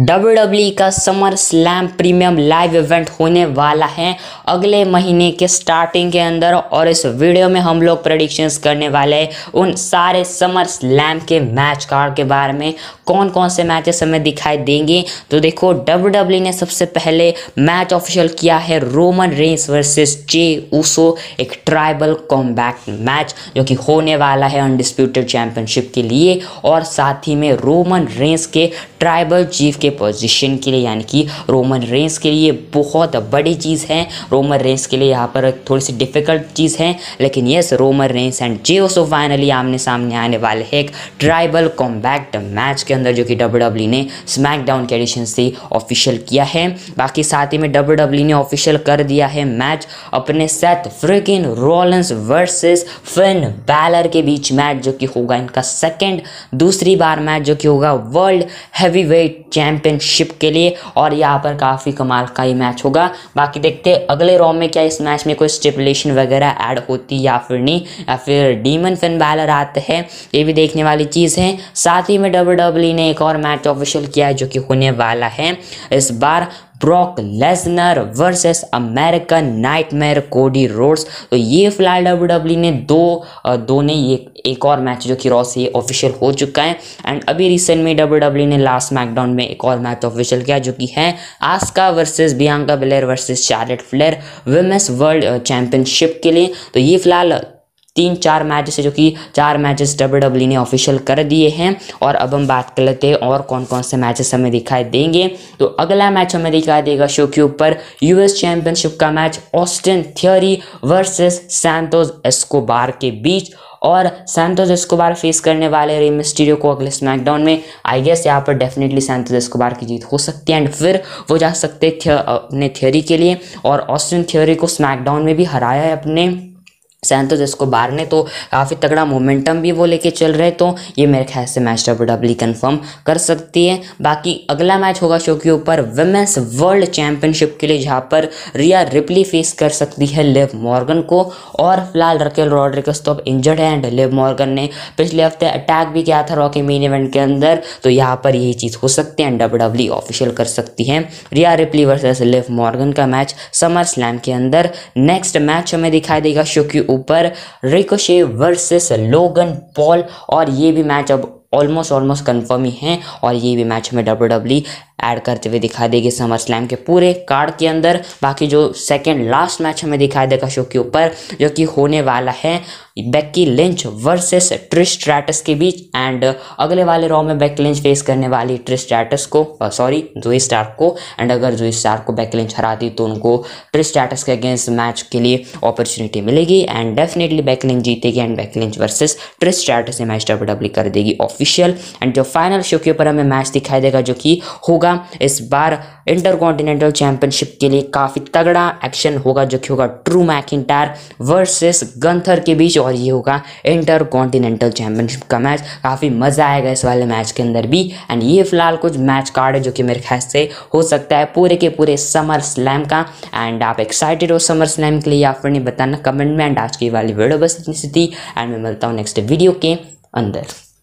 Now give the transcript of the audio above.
W e का SummerSlam premium live event होने वाला है अगले महीने के स्टार्टिंग के अंदर और इस वीडियो में हम लोग प्रडिक्शंस करने वाले हैं उन सारे समर स्लैम के मैच कार्ड के बारे में कौन कौन से मैचेस हमें दिखाई देंगे तो देखो डब्ल्यू e ने सबसे पहले मैच ऑफिशियल किया है Roman Reigns versus Jey Uso एक ट्राइबल कॉम्बैक्ट मैच जो कि होने वाला है अनडिस्प्यूटेड चैंपियनशिप के लिए और साथ ही में रोमन रेंस के ट्राइबल चीफ के पोजीशन के लिए यानी कि रोमन रेंस के लिए बहुत बड़ी चीज़ है रोमन रेंस के लिए यहाँ पर थोड़ी सी डिफ़िकल्ट चीज़ है लेकिन yes Roman Reigns and Jey Uso finally आमने सामने आने वाले हैं एक ट्राइबल कॉम्बैक्ट मैच के अंदर जो कि डब्ल्यू डब्ल्यू e ने स्मैकडाउन के एडिशन से ऑफिशियल किया है बाकी साथ ही में डब्ल्यू डब्ल्यू e ने ऑफिशियल कर दिया है मैच अपने Seth Freakin Rollins versus Finn Balor के बीच मैच जो कि होगा इनका सेकेंड दूसरी बार मैच जो कि होगा वर्ल्ड हैवी वेट चैंपियनशिप के लिए और यहाँ पर काफ़ी कमाल का ही मैच होगा बाकी देखते हैं अगले रॉम में क्या इस मैच में कोई स्टिपुलेशन वगैरह ऐड होती या फिर नहीं या फिर डीमन फिन बैलर आते हैं ये भी देखने वाली चीज़ है साथ ही में डब्ल्यू कोहली ने एक और मैच ऑफिशियल किया है जो कि होने वाला है इस बार Brock Lesnar versus American Nightmare Cody Rhodes तो ये फिलहाल डब्ल्यू डब्ल्यू e ने दो दो ने ये एक और मैच जो कि रॉ से ऑफिशियल हो चुका है एंड अभी रिसेंट में डब्ल्यू डब्ल्यू e ने लास्ट मैकडाउन में एक और मैच ऑफिशियल किया जो कि है Asuka versus Bianca Belair versus Charlotte Flair women's world championship के लिए तो ये फिलहाल तीन चार मैच है जो कि चार मैचेस डब्ल्यू डब्ल्यू ने ऑफिशियल कर दिए हैं और अब हम बात कर लेते हैं और कौन कौन से मैचेस हमें दिखाई देंगे तो अगला मैच हमें दिखाई देगा शो के ऊपर यूएस चैंपियनशिप का match Austin Theory versus Santos Escobar के बीच और सैंतोस एस्कोबार फेस करने वाले रे मिस्टीरियो को अगले स्मैकडाउन में आई गेस यहाँ पर डेफिनेटली सैंतोस एस्कोबार की जीत हो सकती है एंड फिर वो जा सकते थे अपने थियोरी के लिए और ऑस्टिन थियोरी को स्मैकडाउन में भी हराया है अपने सैंतोस एस्कोबार ने तो काफ़ी तगड़ा मोमेंटम भी वो लेके चल रहे तो ये मेरे ख्याल से मैच डब्ल्यू डब्ल्यू कन्फर्म कर सकती है बाकी अगला मैच होगा शो के ऊपर वेमेंस वर्ल्ड चैंपियनशिप के लिए जहाँ पर रिया रिपली फेस कर सकती है लिव मॉर्गन को और फिलहाल रकेल रॉड्रिकस तो अब इंजर्ड है एंड लिव मॉर्गन ने पिछले हफ्ते अटैक भी किया था रॉकी मेन इवेंट के अंदर तो यहाँ पर यही चीज़ हो सकती है एंड डब्ल्यू डब्ल्यू ऑफिशियल कर सकती है Rhea Ripley versus Liv Morgan का मैच समर स्लैम के अंदर नेक्स्ट मैच हमें दिखाई देगा शो की ऊपर रिकोशे वर्सेस लोगन पॉल और ये भी मैच अब ऑलमोस्ट ऑलमोस्ट कन्फर्म ही है और ये भी मैच हमें डब्ल्यू डब्ल्यू एड करते हुए दिखाई देगी समर स्लैम के पूरे कार्ड के अंदर बाकी जो सेकेंड लास्ट मैच हमें दिखाई देगा शो के ऊपर जो कि होने वाला है बेक्की लिंच वर्सेस ट्रिस्ट्रैटस के बीच एंड uh, अगले वाले रॉ में बेक लिंच फेस करने वाली ट्रिस्ट्रैटस को सॉरी जोई स्टार्क को एंड अगर जोई स्टार्क को बेक लिंच हराती तो उनको ट्रिस्ट्रैटस के अगेंस्ट मैच के लिए अपॉर्चुनिटी मिलेगी एंड डेफिनेटली बेक लिंच जीतेगी and Becky Lynch versus Trish Stratus ये मैच डब्ल्यू डब्ल्यू कर देगी ऑफिशियल एंड जो फाइनल शो के ऊपर हमें मैच दिखाई देगा जो कि होगा इस बार इंटरकॉन्टिनेंटल चैंपियनशिप के लिए काफ़ी तगड़ा एक्शन होगा जो कि होगा ट्रू मैकिटायर वर्सेस गंथर के बीच और ये होगा इंटर कॉन्टिनेंटल चैंपियनशिप का मैच काफ़ी मज़ा आएगा इस वाले मैच के अंदर भी एंड ये फिलहाल कुछ मैच कार्ड है जो कि मेरे ख्याल से हो सकता है पूरे के पूरे समर स्लैम का एंड आप एक्साइटेड हो समर स्लैम के लिए या फिर नहीं बताना कमेंट में एंड आज की वाली वीडियो बस इतनी सी थी एंड मैं मिलता हूँ नेक्स्ट वीडियो के अंदर